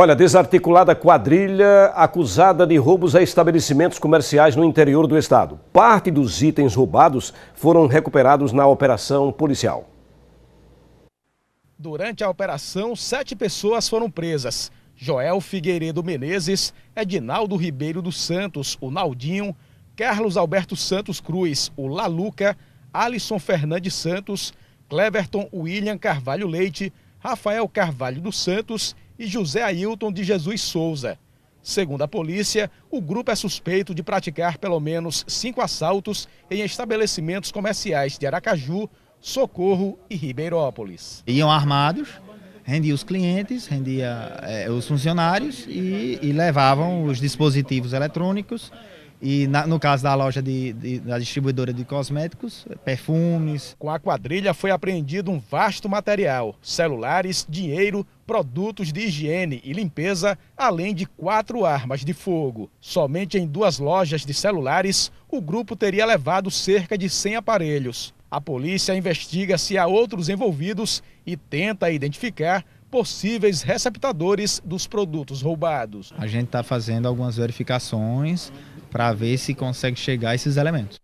Olha, desarticulada quadrilha acusada de roubos a estabelecimentos comerciais no interior do estado. Parte dos itens roubados foram recuperados na operação policial. Durante a operação, sete pessoas foram presas. Joel Figueiredo Menezes, Edinaldo Ribeiro dos Santos, o Naldinho, Carlos Alberto Santos Cruz, o Laluca, Alisson Fernandes Santos, Cleverton William Carvalho Leite, Rafael Carvalho dos Santos e José Ailton de Jesus Souza. Segundo a polícia, o grupo é suspeito de praticar pelo menos cinco assaltos em estabelecimentos comerciais de Aracaju, Socorro e Ribeirópolis. Iam armados, rendiam os clientes, rendia é, os funcionários e, e levavam os dispositivos eletrônicos e na, no caso da loja de, de, da distribuidora de cosméticos, perfumes. Com a quadrilha foi apreendido um vasto material: celulares, dinheiro, produtos de higiene e limpeza, além de quatro armas de fogo. Somente em duas lojas de celulares, o grupo teria levado cerca de 100 aparelhos. A polícia investiga se há outros envolvidos e tenta identificar possíveis receptadores dos produtos roubados. A gente está fazendo algumas verificações para ver se consegue chegar a esses elementos.